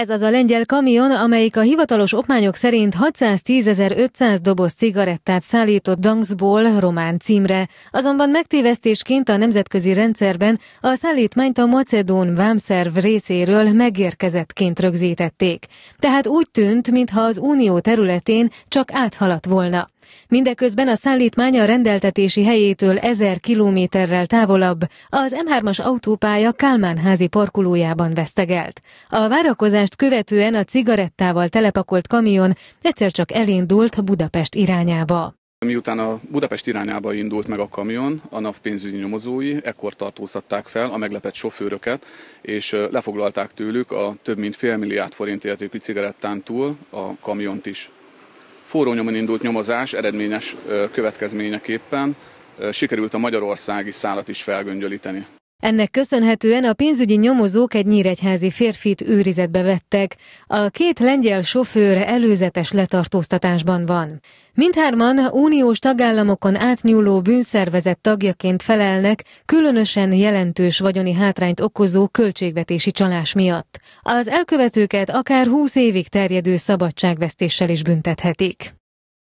Ez az a lengyel kamion, amelyik a hivatalos okmányok szerint 610.500 doboz cigarettát szállított Dangsból román címre, azonban megtévesztésként a nemzetközi rendszerben a szállítmányt a macedón vámszerv részéről megérkezettként rögzítették. Tehát úgy tűnt, mintha az unió területén csak áthaladt volna. Mindeközben a szállítmány a rendeltetési helyétől 1000 kilométerrel távolabb, az M3-as autópálya Kálmánházi parkolójában vesztegelt. A várakozást követően a cigarettával telepakolt kamion egyszer csak elindult Budapest irányába. Miután a Budapest irányába indult meg a kamion, a NAV pénzügyi nyomozói ekkor tartóztatták fel a meglepett sofőröket, és lefoglalták tőlük a több mint fél milliárd forint értékű cigarettán túl a kamiont is forró nyomon indult nyomozás eredményes következményeképpen sikerült a magyarországi szállat is felgöngyölíteni. Ennek köszönhetően a pénzügyi nyomozók egy nyíregyházi férfit őrizetbe vettek. A két lengyel sofőr előzetes letartóztatásban van. Mindhárman uniós tagállamokon átnyúló bűnszervezet tagjaként felelnek különösen jelentős vagyoni hátrányt okozó költségvetési csalás miatt. Az elkövetőket akár 20 évig terjedő szabadságvesztéssel is büntethetik.